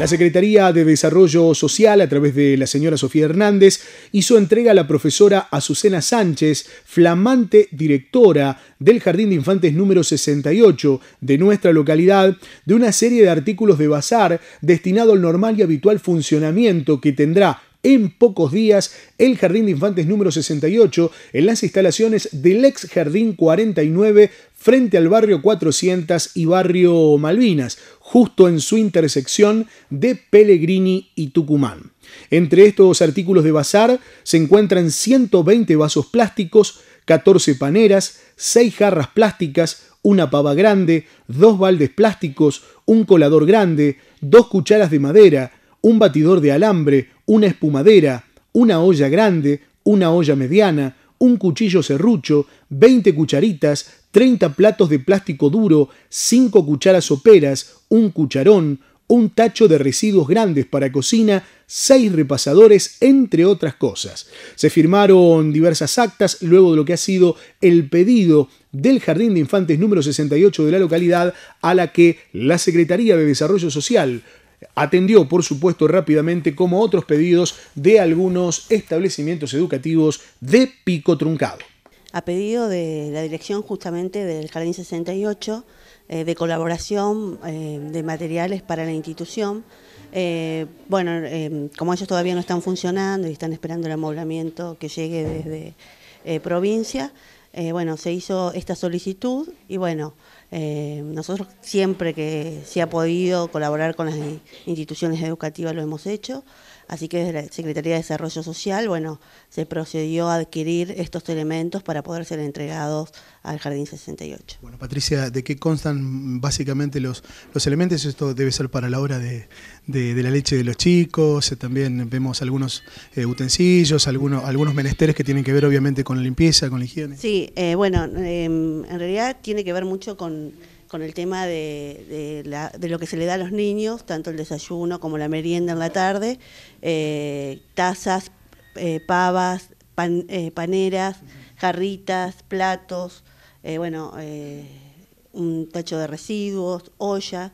La Secretaría de Desarrollo Social, a través de la señora Sofía Hernández, hizo entrega a la profesora Azucena Sánchez, flamante directora del Jardín de Infantes número 68 de nuestra localidad, de una serie de artículos de bazar destinado al normal y habitual funcionamiento que tendrá en pocos días el Jardín de Infantes número 68 en las instalaciones del ex Jardín 49 frente al barrio 400 y barrio Malvinas, justo en su intersección de Pellegrini y Tucumán. Entre estos artículos de bazar se encuentran 120 vasos plásticos, 14 paneras, 6 jarras plásticas, una pava grande, dos baldes plásticos, un colador grande, dos cucharas de madera, un batidor de alambre, una espumadera, una olla grande, una olla mediana, un cuchillo serrucho, 20 cucharitas, 30 platos de plástico duro, 5 cucharas soperas, un cucharón, un tacho de residuos grandes para cocina, 6 repasadores, entre otras cosas. Se firmaron diversas actas luego de lo que ha sido el pedido del Jardín de Infantes número 68 de la localidad a la que la Secretaría de Desarrollo Social atendió, por supuesto, rápidamente como otros pedidos de algunos establecimientos educativos de pico truncado. A pedido de la dirección justamente del Jardín 68, eh, de colaboración eh, de materiales para la institución, eh, bueno, como ellos todavía no están funcionando y están esperando el amoblamiento que llegue desde provincia, bueno, se hizo esta solicitud y bueno, eh, nosotros siempre que se ha podido colaborar con las instituciones educativas lo hemos hecho, así que desde la Secretaría de Desarrollo Social, bueno, se procedió a adquirir estos elementos para poder ser entregados al Jardín 68. Bueno, Patricia, ¿de qué constan básicamente los, los elementos? Esto debe ser para la hora de, la leche de los chicos, eh, también vemos algunos eh, utensilios, algunos, algunos menesteres que tienen que ver obviamente con la limpieza, con la higiene. Sí, bueno, em, en realidad tiene que ver mucho con con, el tema de, de, lo que se le da a los niños, tanto el desayuno como la merienda en la tarde, eh, tazas, eh, pavas, eh, paneras, jarritas, platos, bueno, un techo de residuos, olla,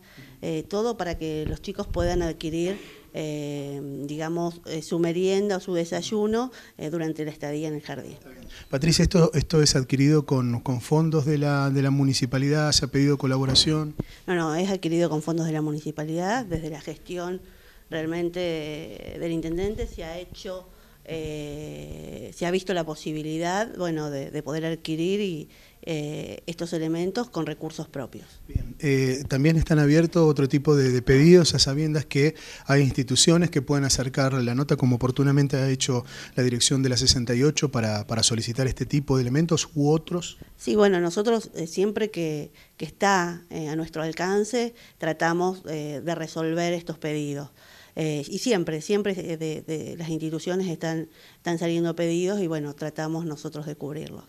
todo para que los chicos puedan adquirir eh, digamos, eh, su merienda o su desayuno eh, durante la estadía en el jardín. Patricia, ¿esto, esto es adquirido con, con fondos de de la, municipalidad? ¿Se ha pedido colaboración? No, no, es adquirido con fondos de la municipalidad, desde la gestión realmente eh, del intendente se ha hecho eh, se ha visto la posibilidad bueno, de, poder adquirir eh, estos elementos con recursos propios. Bien. Eh, también están abiertos otro tipo de, pedidos a sabiendas que hay instituciones que pueden acercar la nota, como oportunamente ha hecho la dirección de la 68 para, solicitar este tipo de elementos u otros. Sí, bueno, nosotros siempre que está a nuestro alcance tratamos de resolver estos pedidos. Eh, y siempre, siempre eh, de, las instituciones están, están saliendo pedidos y bueno, tratamos nosotros de cubrirlos.